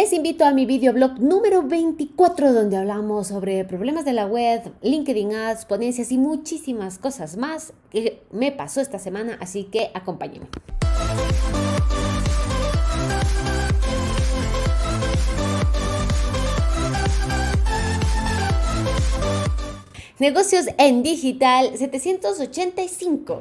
Les invito a mi videoblog número 24 donde hablamos sobre problemas de la web, LinkedIn Ads, ponencias y muchísimas cosas más que me pasó esta semana, así que acompáñenme. Negocios en digital 785.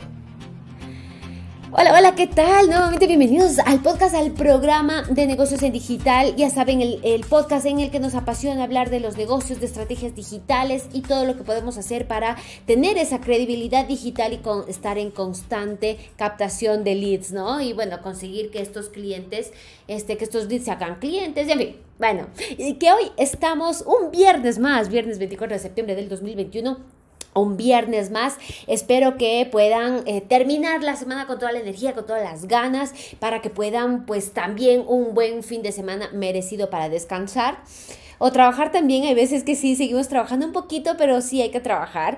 Hola, hola, ¿qué tal? Nuevamente bienvenidos al podcast, al programa de negocios en digital. Ya saben, el, podcast en el que nos apasiona hablar de los negocios, de estrategias digitales y todo lo que podemos hacer para tener esa credibilidad digital y con, estar en constante captación de leads, ¿no? Y bueno, conseguir que estos clientes, este, que estos leads se hagan clientes, y en fin. Bueno, que hoy estamos un viernes más, viernes 24 de septiembre del 2021, un viernes más. Espero que puedan eh, terminar la semana con toda la energía, con todas las ganas, para que puedan pues también un buen fin de semana merecido para descansar. O trabajar también, hay veces que sí, seguimos trabajando un poquito, pero sí hay que trabajar.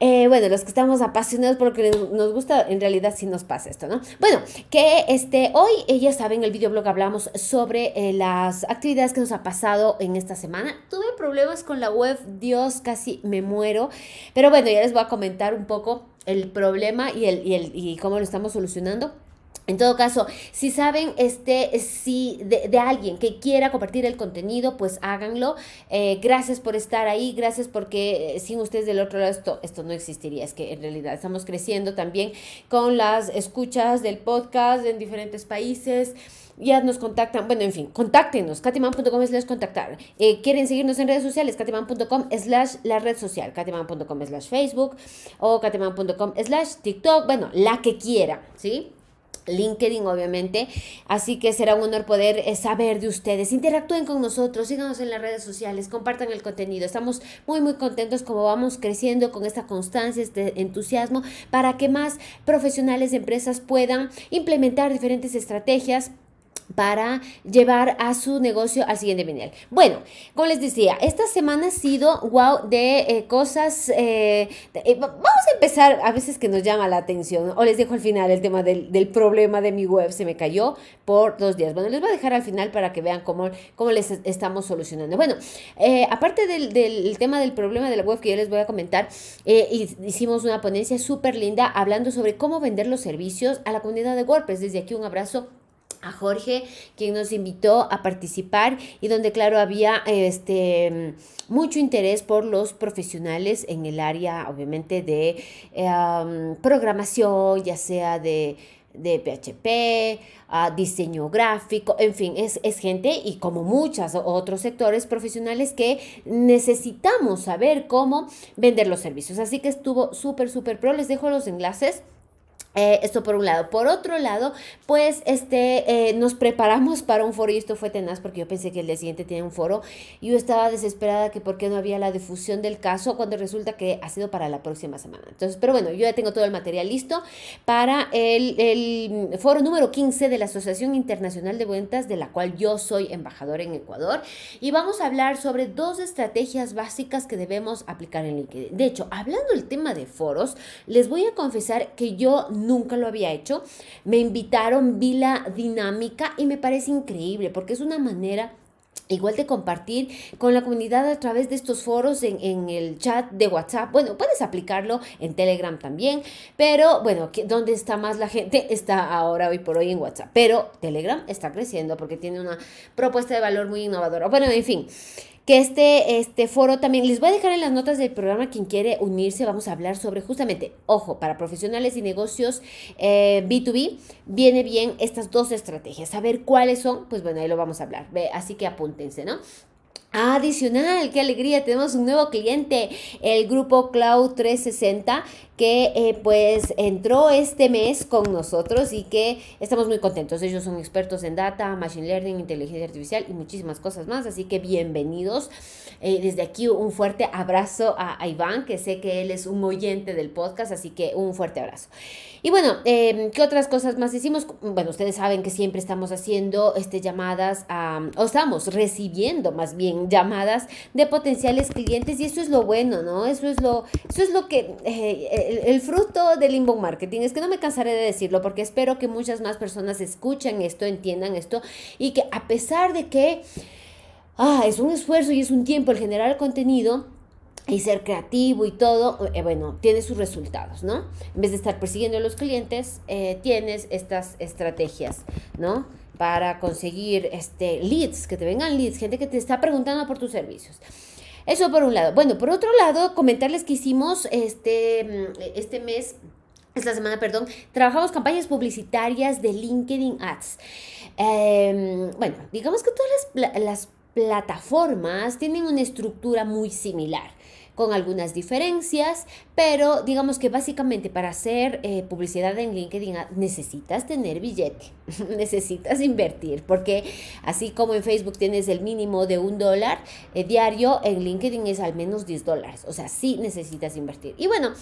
Eh, bueno, los que estamos apasionados porque nos gusta, en realidad sí nos pasa esto, ¿no? Bueno, que este, hoy, eh, ya saben, en el videoblog hablamos sobre eh, las actividades que nos ha pasado en esta semana. Tuve problemas con la web, Dios, casi me muero. Pero bueno, ya les voy a comentar un poco el problema y, el, y, el, y cómo lo estamos solucionando. En todo caso, si saben este, si de, alguien que quiera compartir el contenido, pues háganlo. Eh, gracias por estar ahí, gracias porque eh, sin ustedes del otro lado esto, no existiría. Es que en realidad estamos creciendo también con las escuchas del podcast en diferentes países ya nos contactan, bueno, en fin, contáctenos, katiman.com les contactar. Eh, ¿Quieren seguirnos en redes sociales? katiman.com slash la red social, katiman.com slash Facebook o katiman.com slash TikTok, bueno, la que quiera, ¿sí? LinkedIn, obviamente. Así que será un honor poder eh, saber de ustedes. Interactúen con nosotros, síganos en las redes sociales, compartan el contenido. Estamos muy, muy contentos como vamos creciendo con esta constancia, este entusiasmo, para que más profesionales de empresas puedan implementar diferentes estrategias para llevar a su negocio al siguiente nivel. Bueno, como les decía, esta semana ha sido wow de eh, cosas. Eh, eh, vamos a empezar a veces que nos llama la atención. O les dejo al final el tema del, problema de mi web. Se me cayó por dos días. Bueno, les voy a dejar al final para que vean cómo, les estamos solucionando. Bueno, aparte del, del, tema del problema de la web que yo les voy a comentar, hicimos una ponencia súper linda hablando sobre cómo vender los servicios a la comunidad de WordPress. Desde aquí un abrazo a Jorge, quien nos invitó a participar y donde claro había este mucho interés por los profesionales en el área obviamente de programación, ya sea de PHP, ah, diseño gráfico, en fin, es, es, gente y como muchos otros sectores profesionales que necesitamos saber cómo vender los servicios. Así que estuvo súper, súper pro. Les dejo los enlaces eh, esto por un lado. Por otro lado, pues este, eh, nos preparamos para un foro y esto fue tenaz porque yo pensé que el día siguiente tiene un foro. y Yo estaba desesperada que por qué no había la difusión del caso cuando resulta que ha sido para la próxima semana. Entonces, pero bueno, yo ya tengo todo el material listo para el, el foro número 15 de la Asociación Internacional de Ventas de la cual yo soy embajador en Ecuador y vamos a hablar sobre dos estrategias básicas que debemos aplicar en LinkedIn. De hecho, hablando el tema de foros, les voy a confesar que yo nunca lo había hecho. Me invitaron, vi la dinámica y me parece increíble porque es una manera Igual de compartir con la comunidad a través de estos foros en, el chat de WhatsApp. Bueno, puedes aplicarlo en Telegram también, pero bueno, ¿dónde está más la gente está ahora, hoy por hoy, en WhatsApp. Pero Telegram está creciendo porque tiene una propuesta de valor muy innovadora. Bueno, en fin, que este, este foro también, les voy a dejar en las notas del programa quien quiere unirse, vamos a hablar sobre justamente, ojo, para profesionales y negocios B2B, eh, viene bien estas dos estrategias, a ver cuáles son, pues bueno, ahí lo vamos a hablar, así que apúntense, ¿no? Adicional, qué alegría, tenemos un nuevo cliente, el grupo Cloud 360, que eh, pues entró este mes con nosotros y que estamos muy contentos. Ellos son expertos en data, machine learning, inteligencia artificial y muchísimas cosas más, así que bienvenidos. Eh, desde aquí un fuerte abrazo a, a Iván, que sé que él es un oyente del podcast, así que un fuerte abrazo. Y bueno, em, ¿qué otras cosas más hicimos? Bueno, ustedes saben que siempre estamos haciendo este, llamadas o estamos recibiendo más bien llamadas de potenciales clientes y eso es lo bueno, ¿no? Eso es lo, eso es lo que, eh, el, fruto del inbound marketing, es que no me cansaré de decirlo porque espero que muchas más personas escuchen esto, entiendan esto y que a pesar de que ah, es un esfuerzo y es un tiempo el generar contenido, y ser creativo y todo, eh, bueno, tiene sus resultados, ¿no? En vez de estar persiguiendo a los clientes, eh, tienes estas estrategias, ¿no? Para conseguir este, leads, que te vengan leads, gente que te está preguntando por tus servicios. Eso por un lado. Bueno, por otro lado, comentarles que hicimos este, mm, este mes esta semana, perdón, trabajamos campañas publicitarias de LinkedIn Ads. Em, bueno, digamos que todas las, las, plataformas tienen una estructura muy similar con algunas diferencias, pero digamos que básicamente para hacer eh, publicidad en LinkedIn ah, necesitas tener billete, necesitas invertir, porque así como en Facebook tienes el mínimo de un dólar eh, diario, en LinkedIn es al menos 10 dólares, o sea, sí necesitas invertir. Y bueno,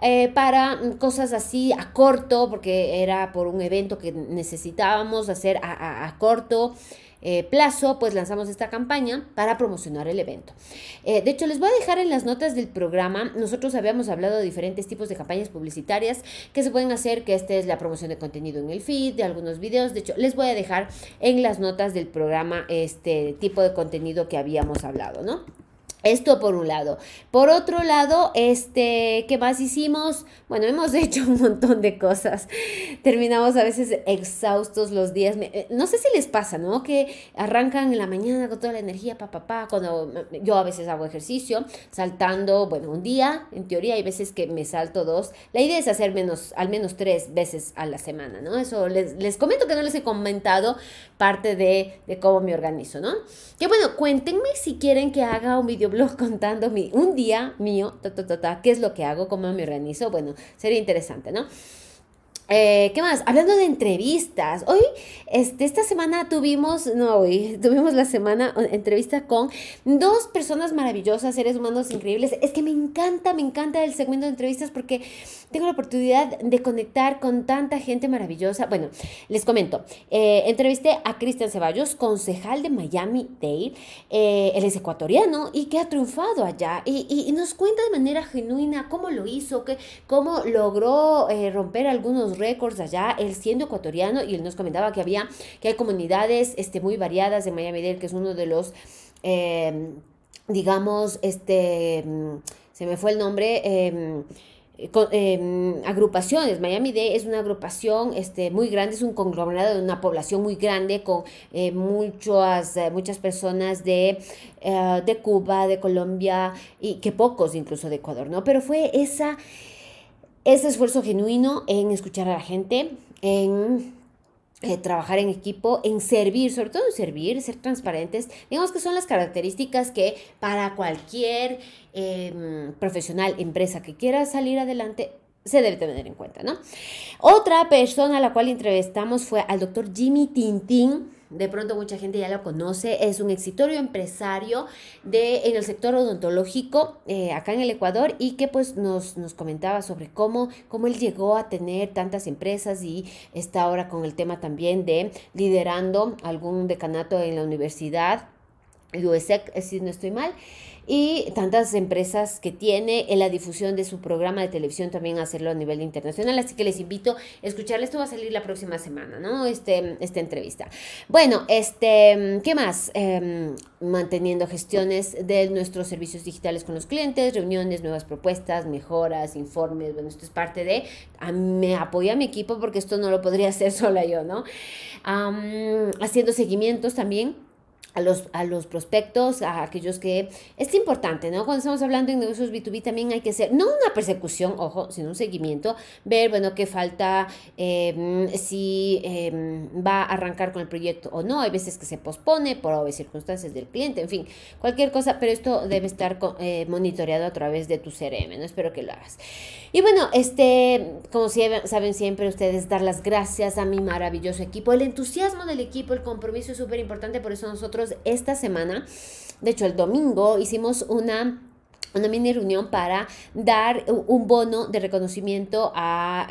eh, para mm, cosas así a corto, porque era por un evento que necesitábamos hacer a corto, eh, plazo, pues lanzamos esta campaña para promocionar el evento. Eh, de hecho, les voy a dejar en las notas del programa, nosotros habíamos hablado de diferentes tipos de campañas publicitarias que se pueden hacer, que esta es la promoción de contenido en el feed, de algunos videos, de hecho, les voy a dejar en las notas del programa este tipo de contenido que habíamos hablado, ¿no? Esto por un lado. Por otro lado, este, ¿qué más hicimos? Bueno, hemos hecho un montón de cosas. Terminamos a veces exhaustos los días. Eh, no sé si les pasa, ¿no? Que arrancan en la mañana con toda la energía, papá, pa, cuando yo a veces hago ejercicio, saltando, bueno, un día, en teoría hay veces que me salto dos. La idea es hacer menos, al menos tres veces a la semana, ¿no? Eso les, les comento que no les he comentado parte de, de cómo me organizo, ¿no? Que bueno, cuéntenme si quieren que haga un video los contando mi, un día mío, ta, qué es lo que hago, cómo me organizo. Bueno, sería interesante, ¿no? Eh, ¿Qué más? Hablando de entrevistas, hoy, este, esta semana tuvimos, no hoy, tuvimos la semana entrevista con dos personas maravillosas, seres humanos increíbles. Es que me encanta, me encanta el segmento de entrevistas porque tengo la oportunidad de conectar con tanta gente maravillosa. Bueno, les comento, eh, entrevisté a Cristian Ceballos, concejal de Miami Dade, eh, él es ecuatoriano y que ha triunfado allá y, nos cuenta de manera genuina cómo lo hizo, cómo logró romper algunos récords allá, él siendo ecuatoriano, y él nos comentaba que había, que hay comunidades este, muy variadas de Miami-Dade, que es uno de los, em, digamos, este, em, se me fue el nombre, em, agrupaciones. Miami Dade es una agrupación este, muy grande, es un conglomerado de una población muy grande con eh, muchas, eh, muchas personas de, eh, de Cuba, de Colombia y que pocos incluso de Ecuador, ¿no? Pero fue esa ese esfuerzo genuino en escuchar a la gente, en eh, trabajar en equipo, en servir, sobre todo en servir, ser transparentes, digamos que son las características que para cualquier em, profesional, empresa que quiera salir adelante, se debe tener en cuenta, ¿no? Otra persona a la cual entrevistamos fue al doctor Jimmy Tintín de pronto mucha gente ya lo conoce, es un exitorio empresario de, en el sector odontológico eh, acá en el Ecuador y que pues nos, nos comentaba sobre cómo, cómo él llegó a tener tantas empresas y está ahora con el tema también de liderando algún decanato en la universidad USEC, si no estoy mal, y tantas empresas que tiene en la difusión de su programa de televisión también hacerlo a nivel internacional. Así que les invito a escucharles. Esto va a salir la próxima semana, ¿no? Este, esta entrevista. Bueno, este, ¿qué más? Em, manteniendo gestiones de nuestros servicios digitales con los clientes, reuniones, nuevas propuestas, mejoras, informes. Bueno, esto es parte de me apoya a mi equipo porque esto no lo podría hacer sola yo, ¿no? haciendo seguimientos también a los, a los prospectos, a aquellos que... Es importante, ¿no? Cuando estamos hablando en negocios B2B también hay que hacer, no una persecución, ojo, sino un seguimiento, ver, bueno, qué falta, em, si em, va a arrancar con el proyecto o no. Hay veces que se pospone por obvias circunstancias del cliente, en fin, cualquier cosa, pero esto debe estar eh, monitoreado a través de tu CRM, ¿no? Espero que lo hagas. Y bueno, este, como saben siempre ustedes, dar las gracias a mi maravilloso equipo. El entusiasmo del equipo, el compromiso es súper importante, por eso nosotros esta semana, de hecho el domingo hicimos una una mini reunión para dar un bono de reconocimiento a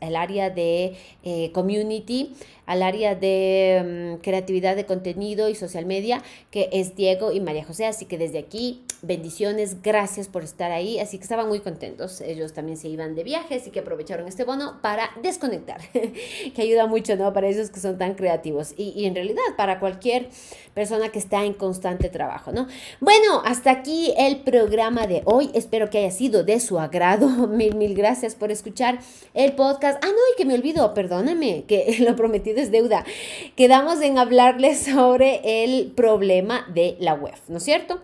el área de eh, community al área de mm, creatividad de contenido y social media, que es Diego y María José. Así que desde aquí, bendiciones, gracias por estar ahí. Así que estaban muy contentos. Ellos también se iban de viaje, así que aprovecharon este bono para desconectar, que ayuda mucho, ¿no? Para ellos que son tan creativos y, en realidad para cualquier persona que está en constante trabajo, ¿no? Bueno, hasta aquí el programa de hoy. Espero que haya sido de su agrado. Mil, mil gracias por escuchar el podcast. Ah, no, y que me olvido, perdóname, que lo prometido deuda. Quedamos en hablarles sobre el problema de la web, ¿no es cierto?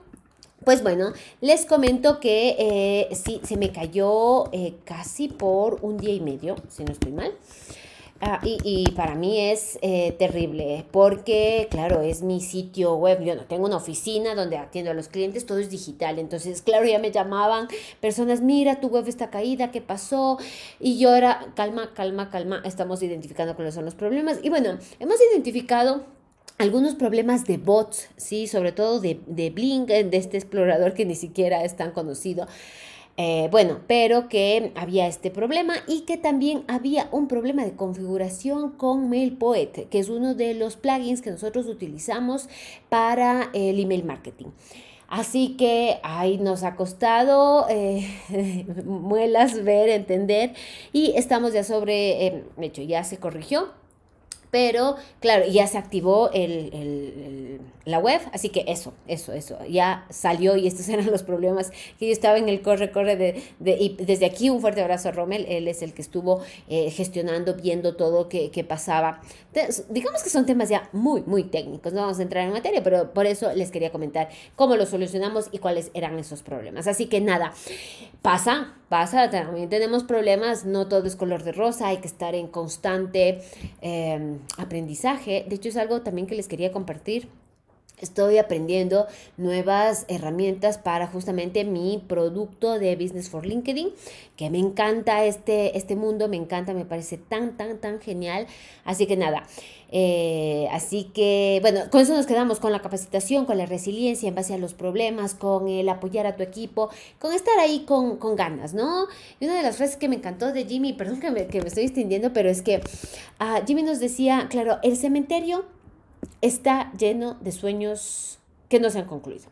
Pues bueno, les comento que eh, sí, se me cayó eh, casi por un día y medio, si no estoy mal. Ah, y, para mí es eh, terrible porque, claro, es mi sitio web. Yo no tengo una oficina donde atiendo a los clientes, todo es digital. Entonces, claro, ya me llamaban personas, mira, tu web está caída, ¿qué pasó? Y yo era, calma, calma, calma, estamos identificando cuáles son los problemas. Y bueno, hemos identificado algunos problemas de bots, ¿sí? Sobre todo de, de Blink, de este explorador que ni siquiera es tan conocido. Eh, bueno, pero que había este problema y que también había un problema de configuración con MailPoet, que es uno de los plugins que nosotros utilizamos para el email marketing. Así que, ahí nos ha costado eh, muelas ver, entender y estamos ya sobre, eh, de hecho, ya se corrigió, pero claro, ya se activó el, la web, así que eso, eso, eso, ya salió y estos eran los problemas que yo estaba en el corre, corre de, y desde aquí un fuerte abrazo a Rommel, él es el que estuvo eh, gestionando, viendo todo que, que pasaba. digamos que son temas ya muy, muy técnicos, no vamos a entrar en materia, pero por eso les quería comentar cómo lo solucionamos y cuáles eran esos problemas. Así que nada, pasa, pasa, también tenemos problemas, no todo es color de rosa, hay que estar en constante em, aprendizaje. De hecho, es algo también que les quería compartir Estoy aprendiendo nuevas herramientas para justamente mi producto de Business for LinkedIn, que me encanta este, este mundo, me encanta, me parece tan, tan, tan genial. Así que nada, eh, así que bueno, con eso nos quedamos, con la capacitación, con la resiliencia en base a los problemas, con el apoyar a tu equipo, con estar ahí con, con ganas, ¿no? Y una de las frases que me encantó de Jimmy, perdón que me, me estoy extendiendo, pero es que ah, Jimmy nos decía, claro, el cementerio está lleno de sueños que no se han concluido.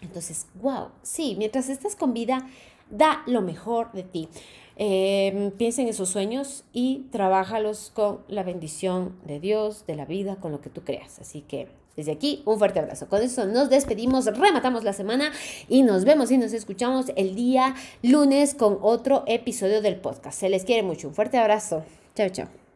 Entonces, wow, sí, mientras estás con vida, da lo mejor de ti. Em, piensa en esos sueños y trabájalos con la bendición de Dios, de la vida, con lo que tú creas. Así que desde aquí, un fuerte abrazo. Con eso nos despedimos, rematamos la semana y nos vemos y nos escuchamos el día lunes con otro episodio del podcast. Se les quiere mucho. Un fuerte abrazo. Chao, chao.